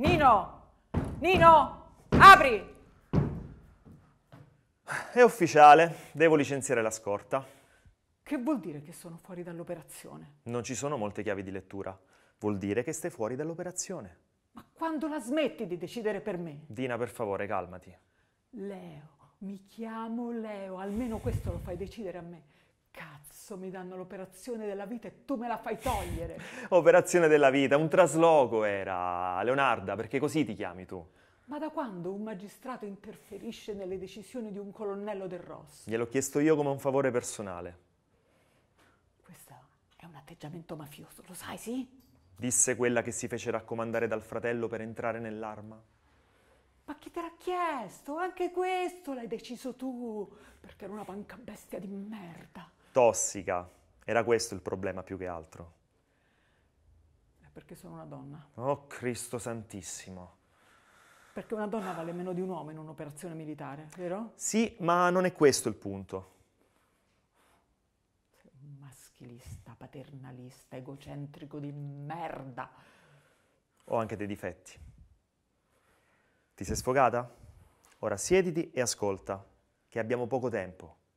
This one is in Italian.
Nino! Nino! Apri! È ufficiale, devo licenziare la scorta. Che vuol dire che sono fuori dall'operazione? Non ci sono molte chiavi di lettura. Vuol dire che stai fuori dall'operazione. Ma quando la smetti di decidere per me? Dina, per favore, calmati. Leo, mi chiamo Leo, almeno questo lo fai decidere a me adesso mi danno l'operazione della vita e tu me la fai togliere. operazione della vita, un trasloco era, Leonarda, perché così ti chiami tu. Ma da quando un magistrato interferisce nelle decisioni di un colonnello del Rosso? Gliel'ho chiesto io come un favore personale. Questo è un atteggiamento mafioso, lo sai, sì? Disse quella che si fece raccomandare dal fratello per entrare nell'arma. Ma chi te l'ha chiesto? Anche questo l'hai deciso tu, perché era una banca bestia di merda tossica. Era questo il problema più che altro. È perché sono una donna. Oh Cristo Santissimo. Perché una donna vale meno di un uomo in un'operazione militare, vero? Sì, ma non è questo il punto. Sei un maschilista, paternalista, egocentrico di merda. Ho anche dei difetti. Ti sei sfogata? Ora siediti e ascolta, che abbiamo poco tempo.